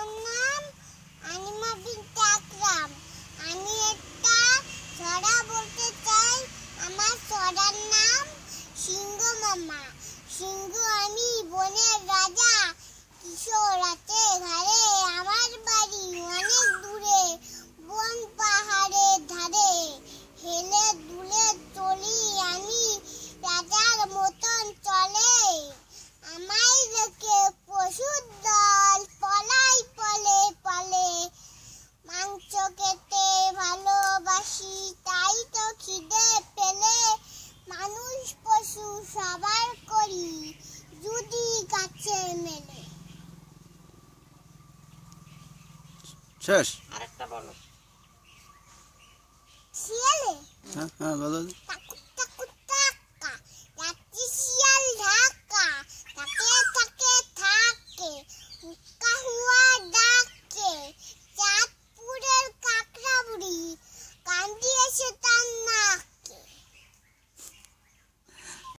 আমার নাম আনিমা বিনতে আমি একটা ছড়া বলতে চাই আমার ছড়ার নাম সিংহ মামা সিংহ আমি বনের রাজা কিশোর আছে ঘরে সবার করি যদি কাছে মেনে শেষ আরেকটা বলো শিয়ালে হ্যাঁ হ্যাঁ বলো